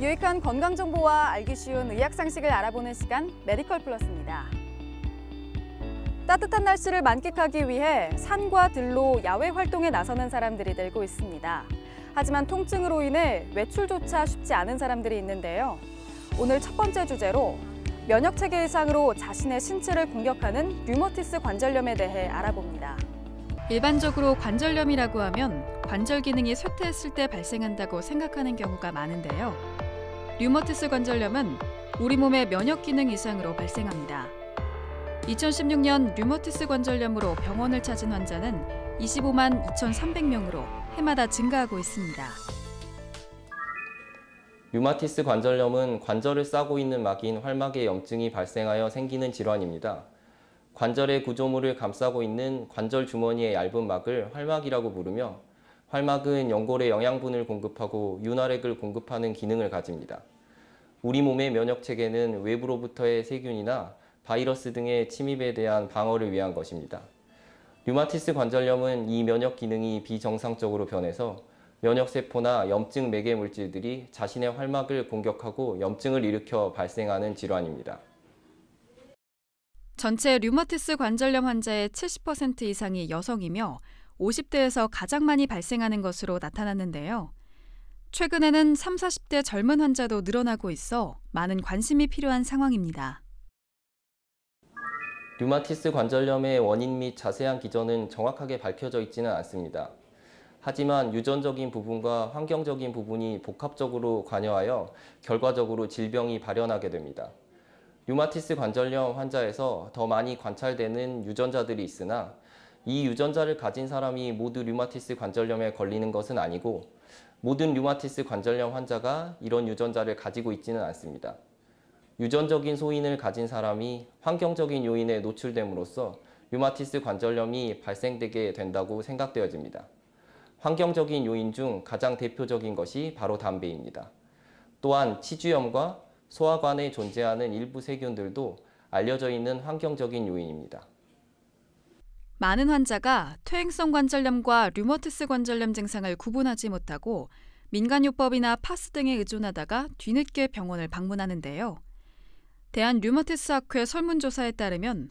유익한 건강 정보와 알기 쉬운 의학 상식을 알아보는 시간 메디컬 플러스입니다. 따뜻한 날씨를 만끽하기 위해 산과 들로 야외 활동에 나서는 사람들이 늘고 있습니다. 하지만 통증으로 인해 외출조차 쉽지 않은 사람들이 있는데요. 오늘 첫 번째 주제로 면역 체계 이상으로 자신의 신체를 공격하는 류머티스 관절염에 대해 알아봅니다. 일반적으로 관절염이라고 하면 관절 기능이 쇠퇴했을 때 발생한다고 생각하는 경우가 많은데요. 류머티스 관절염은 우리 몸의 면역 기능 이상으로 발생합니다. 2016년 류머티스 관절염으로 병원을 찾은 환자는 25만 2,300명으로 해마다 증가하고 있습니다. 류마티스 관절염은 관절을 싸고 있는 막인 활막의 염증이 발생하여 생기는 질환입니다. 관절의 구조물을 감싸고 있는 관절 주머니의 얇은 막을 활막이라고 부르며 활막은 연골의 영양분을 공급하고 윤활액을 공급하는 기능을 가집니다. 우리 몸의 면역 체계는 외부로부터의 세균이나 바이러스 등의 침입에 대한 방어를 위한 것입니다. 류마티스 관절염은 이 면역 기능이 비정상적으로 변해서 면역세포나 염증 매개 물질들이 자신의 활막을 공격하고 염증을 일으켜 발생하는 질환입니다. 전체 류마티스 관절염 환자의 70% 이상이 여성이며 50대에서 가장 많이 발생하는 것으로 나타났는데요. 최근에는 3, 40대 젊은 환자도 늘어나고 있어 많은 관심이 필요한 상황입니다. 류마티스 관절염의 원인 및 자세한 기전은 정확하게 밝혀져 있지는 않습니다. 하지만 유전적인 부분과 환경적인 부분이 복합적으로 관여하여 결과적으로 질병이 발현하게 됩니다. 류마티스 관절염 환자에서 더 많이 관찰되는 유전자들이 있으나 이 유전자를 가진 사람이 모두 류마티스 관절염에 걸리는 것은 아니고 모든 류마티스 관절염 환자가 이런 유전자를 가지고 있지는 않습니다. 유전적인 소인을 가진 사람이 환경적인 요인에 노출됨으로써 류마티스 관절염이 발생되게 된다고 생각되어집니다. 환경적인 요인 중 가장 대표적인 것이 바로 담배입니다. 또한 치주염과 소화관에 존재하는 일부 세균들도 알려져 있는 환경적인 요인입니다. 많은 환자가 퇴행성 관절염과 류머티스 관절염 증상을 구분하지 못하고 민간요법이나 파스 등에 의존하다가 뒤늦게 병원을 방문하는데요. 대한 류머티스 학회 설문조사에 따르면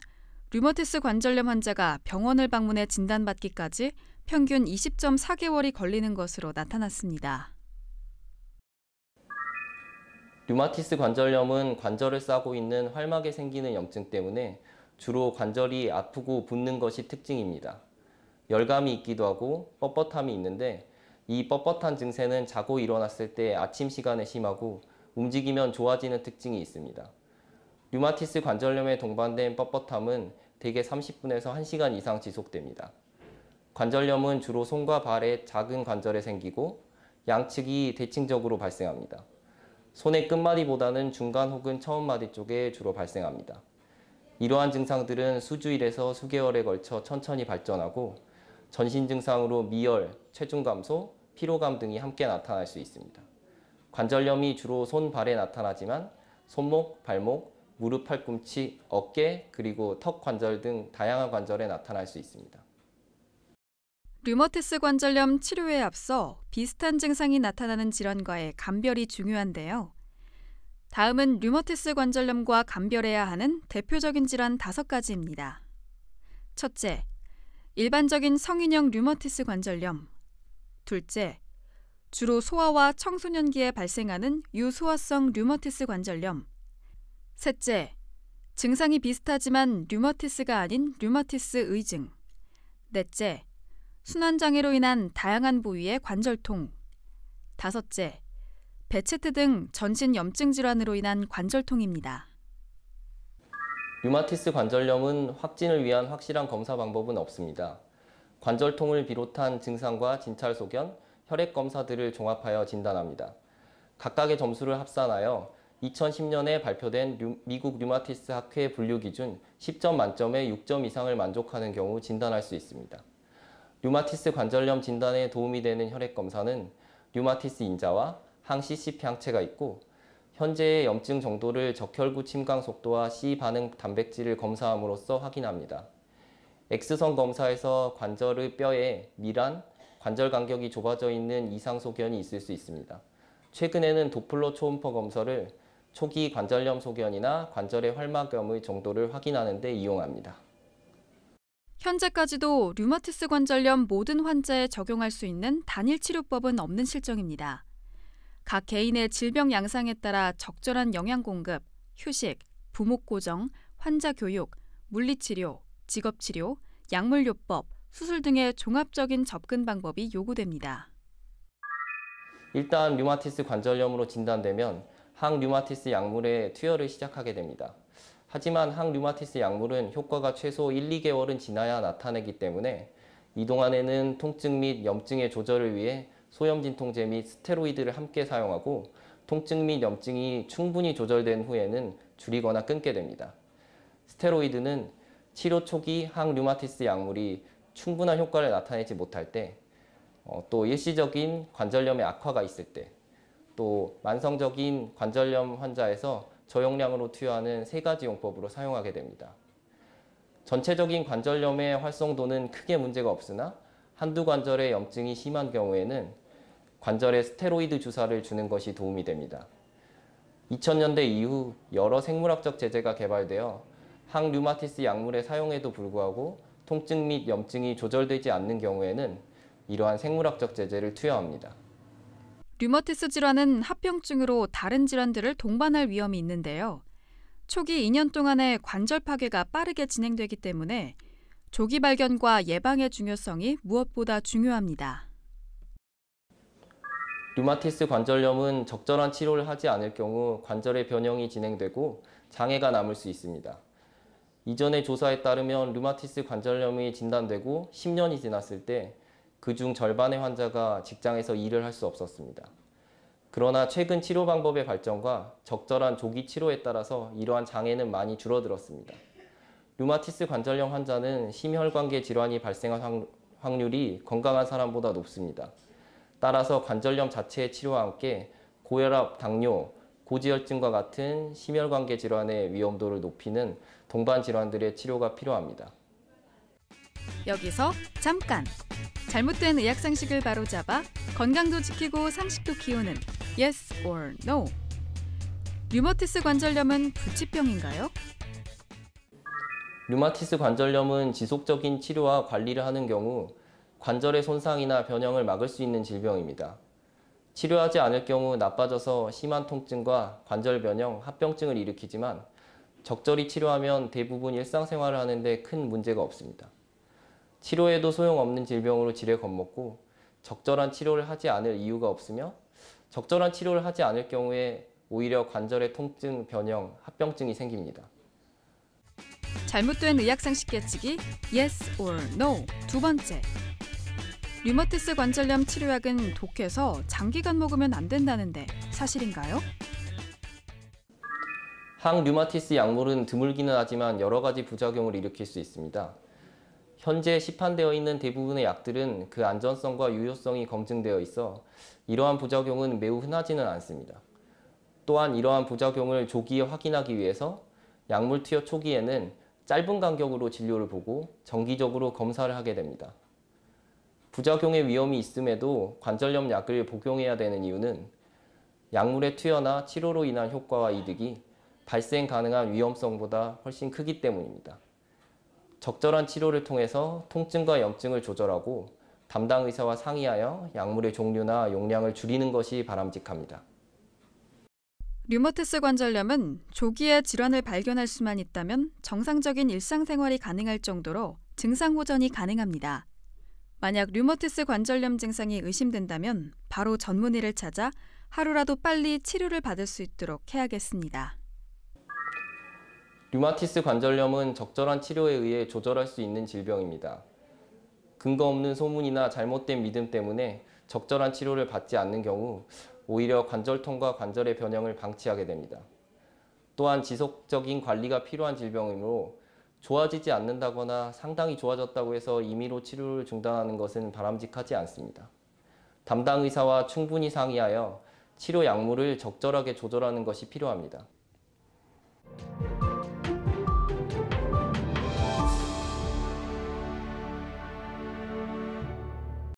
류머티스 관절염 환자가 병원을 방문해 진단받기까지 평균 20.4개월이 걸리는 것으로 나타났습니다. 류마티스 관절염은 관절을 싸고 있는 활막에 생기는 염증 때문에 주로 관절이 아프고 붓는 것이 특징입니다. 열감이 있기도 하고 뻣뻣함이 있는데 이 뻣뻣한 증세는 자고 일어났을 때 아침 시간에 심하고 움직이면 좋아지는 특징이 있습니다. 류마티스 관절염에 동반된 뻣뻣함은 대개 30분에서 1시간 이상 지속됩니다. 관절염은 주로 손과 발의 작은 관절에 생기고 양측이 대칭적으로 발생합니다. 손의 끝마디보다는 중간 혹은 처음마디 쪽에 주로 발생합니다. 이러한 증상들은 수주일에서 수개월에 걸쳐 천천히 발전하고 전신 증상으로 미열, 체중 감소, 피로감 등이 함께 나타날 수 있습니다. 관절염이 주로 손, 발에 나타나지만 손목, 발목, 무릎, 팔꿈치, 어깨, 그리고 턱 관절 등 다양한 관절에 나타날 수 있습니다. 류머티스 관절염 치료에 앞서 비슷한 증상이 나타나는 질환과의 감별이 중요한데요. 다음은 류머티스 관절염과 감별해야 하는 대표적인 질환 다섯 가지입니다. 첫째, 일반적인 성인형 류머티스 관절염. 둘째, 주로 소아와 청소년기에 발생하는 유소화성 류머티스 관절염. 셋째, 증상이 비슷하지만 류머티스가 아닌 류머티스 의증. 넷째, 순환장애로 인한 다양한 부위의 관절통. 다섯째, 베체트 등 전신 염증 질환으로 인한 관절통입니다. 류마티스 관절염은 확진을 위한 확실한 검사 방법은 없습니다. 관절통을 비롯한 증상과 진찰 소견, 혈액 검사들을 종합하여 진단합니다. 각각의 점수를 합산하여 2010년에 발표된 류, 미국 류마티스 학회 분류 기준 10점 만점에 6점 이상을 만족하는 경우 진단할 수 있습니다. 류마티스 관절염 진단에 도움이 되는 혈액 검사는 류마티스 인자와 항시 c p 항체가 있고 현재의 염증 정도를 적혈구 침강 속도와 C 반응 단백질을 검사함으로써 확인합니다. X선 검사에서 관절의 뼈에 미란, 관절 간격이 좁아져 있는 이상 소견이 있을 수 있습니다. 최근에는 도플러 초음파 검사를 초기 관절염 소견이나 관절의 활막염의 정도를 확인하는 데 이용합니다. 현재까지도 류마티스 관절염 모든 환자에 적용할 수 있는 단일 치료법은 없는 실정입니다. 각 개인의 질병 양상에 따라 적절한 영양 공급, 휴식, 부목 고정, 환자 교육, 물리치료, 직업치료, 약물요법, 수술 등의 종합적인 접근 방법이 요구됩니다. 일단 류마티스 관절염으로 진단되면 항류마티스 약물의 투여를 시작하게 됩니다. 하지만 항류마티스 약물은 효과가 최소 1, 2개월은 지나야 나타내기 때문에 이동안에는 통증 및 염증의 조절을 위해 소염 진통제 및 스테로이드를 함께 사용하고 통증 및 염증이 충분히 조절된 후에는 줄이거나 끊게 됩니다. 스테로이드는 치료 초기 항류마티스 약물이 충분한 효과를 나타내지 못할 때, 어, 또 일시적인 관절염의 악화가 있을 때, 또 만성적인 관절염 환자에서 저용량으로 투여하는 세 가지 용법으로 사용하게 됩니다. 전체적인 관절염의 활성도는 크게 문제가 없으나 한두 관절의 염증이 심한 경우에는 관절에 스테로이드 주사를 주는 것이 도움이 됩니다. 2000년대 이후 여러 생물학적 제제가 개발되어 항류마티스 약물의 사용에도 불구하고 통증 및 염증이 조절되지 않는 경우에는 이러한 생물학적 제재를 투여합니다. 류머티스 질환은 합병증으로 다른 질환들을 동반할 위험이 있는데요. 초기 2년 동안의 관절 파괴가 빠르게 진행되기 때문에 조기 발견과 예방의 중요성이 무엇보다 중요합니다. 류마티스 관절염은 적절한 치료를 하지 않을 경우 관절의 변형이 진행되고 장애가 남을 수 있습니다. 이전의 조사에 따르면 류마티스 관절염이 진단되고 10년이 지났을 때 그중 절반의 환자가 직장에서 일을 할 수 없었습니다. 그러나 최근 치료 방법의 발전과 적절한 조기 치료에 따라서 이러한 장애는 많이 줄어들었습니다. 류마티스 관절염 환자는 심혈관계 질환이 발생할 확률이 건강한 사람보다 높습니다. 따라서 관절염 자체의 치료와 함께 고혈압, 당뇨, 고지혈증과 같은 심혈관계 질환의 위험도를 높이는 동반 질환들의 치료가 필요합니다. 여기서 잠깐! 잘못된 의학 상식을 바로잡아 건강도 지키고 상식도 키우는 Yes or No. 류머티스 관절염은 불치병인가요? 류마티스 관절염은 지속적인 치료와 관리를 하는 경우 관절의 손상이나 변형을 막을 수 있는 질병입니다. 치료하지 않을 경우 나빠져서 심한 통증과 관절 변형, 합병증을 일으키지만 적절히 치료하면 대부분 일상생활을 하는데 큰 문제가 없습니다. 치료에도 소용없는 질병으로 지레 겁먹고 적절한 치료를 하지 않을 이유가 없으며 적절한 치료를 하지 않을 경우에 오히려 관절의 통증, 변형, 합병증이 생깁니다. 잘못된 의학상식 깨치기 Yes or No 두 번째 류머티스 관절염 치료약은 독해서 장기간 먹으면 안 된다는데 사실인가요? 항류마티스 약물은 드물기는 하지만 여러 가지 부작용을 일으킬 수 있습니다. 현재 시판되어 있는 대부분의 약들은 그 안전성과 유효성이 검증되어 있어 이러한 부작용은 매우 흔하지는 않습니다. 또한 이러한 부작용을 조기에 확인하기 위해서 약물 투여 초기에는 짧은 간격으로 진료를 보고 정기적으로 검사를 하게 됩니다. 부작용의 위험이 있음에도 관절염 약을 복용해야 되는 이유는 약물의 투여나 치료로 인한 효과와 이득이 발생 가능한 위험성보다 훨씬 크기 때문입니다. 적절한 치료를 통해서 통증과 염증을 조절하고 담당 의사와 상의하여 약물의 종류나 용량을 줄이는 것이 바람직합니다. 류머티스 관절염은 조기에 질환을 발견할 수만 있다면 정상적인 일상생활이 가능할 정도로 증상 호전이 가능합니다. 만약 류머티스 관절염 증상이 의심된다면 바로 전문의를 찾아 하루라도 빨리 치료를 받을 수 있도록 해야겠습니다. 류마티스 관절염은 적절한 치료에 의해 조절할 수 있는 질병입니다. 근거 없는 소문이나 잘못된 믿음 때문에 적절한 치료를 받지 않는 경우 오히려 관절통과 관절의 변형을 방치하게 됩니다. 또한 지속적인 관리가 필요한 질병이므로 좋아지지 않는다거나 상당히 좋아졌다고 해서 임의로 치료를 중단하는 것은 바람직하지 않습니다. 담당 의사와 충분히 상의하여 치료 약물을 적절하게 조절하는 것이 필요합니다.